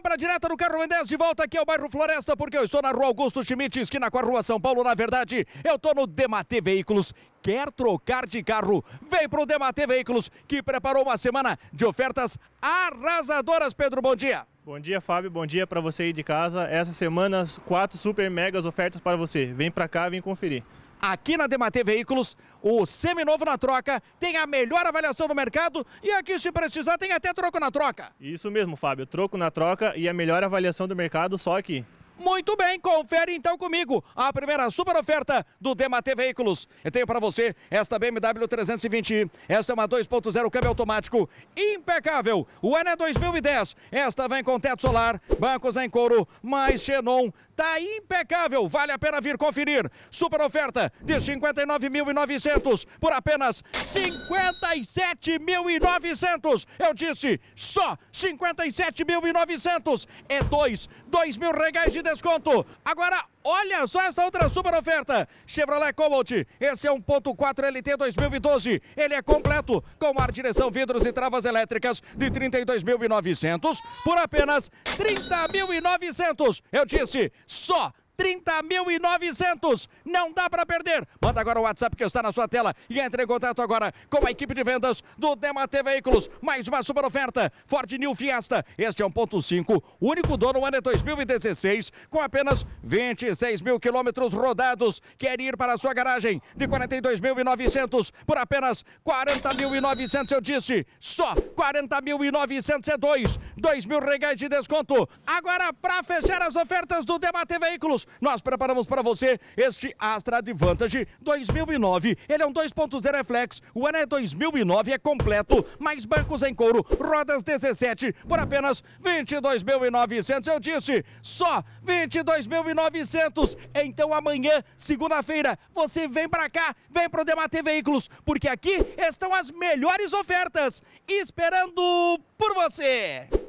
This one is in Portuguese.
para a direta do Carro Mendes, de volta aqui ao bairro Floresta, porque eu estou na rua Augusto Schmidt, esquina com a rua São Paulo. Na verdade, eu estou no Dematê Veículos. Quer trocar de carro? Vem para o Dematê Veículos, que preparou uma semana de ofertas arrasadoras. Pedro, bom dia. Bom dia, Fábio. Bom dia para você aí de casa. Essa semana, quatro super megas ofertas para você. Vem para cá, vem conferir. Aqui na Dematê Veículos, o seminovo na troca tem a melhor avaliação do mercado e aqui, se precisar, tem até troco na troca. Isso mesmo, Fábio. Troco na troca e a melhor avaliação do mercado só aqui. Muito bem, confere então comigo a primeira super oferta do Dematê Veículos. Eu tenho para você esta BMW 320, esta é uma 2.0 câmbio automático impecável. O ano é 2010, esta vem com teto solar, bancos em couro, mais xenon, tá impecável. Vale a pena vir conferir. Super oferta de 59.900 por apenas 57.900. Eu disse só 57.900 é dois, dois mil reais de desconto. Agora Olha só esta outra super oferta. Chevrolet Cobalt. Esse é 1.4 LT 2012. Ele é completo com ar, direção, vidros e travas elétricas de 32.900 por apenas 30.900. Eu disse, só 30.900. Não dá para perder. Manda agora o WhatsApp que está na sua tela e entre em contato agora com a equipe de vendas do Dematê Veículos. Mais uma super oferta. Ford New Fiesta. Este é 1.5, único dono ano é 2016, com apenas 26 mil quilômetros rodados. Quer ir para a sua garagem de 42.900 por apenas 40.900, eu disse. Só 40.900 é 2. 2 mil reais de desconto. Agora, para fechar as ofertas do Dematê Veículos, nós preparamos para você este Astra Advantage 2009. Ele é um 2.0 Reflex, o ano é 2009, é completo, mais bancos em couro, rodas 17, por apenas 22.900. Eu disse, só 22.900. Então amanhã, segunda-feira, você vem para cá, vem para o Debater Veículos, porque aqui estão as melhores ofertas esperando por você.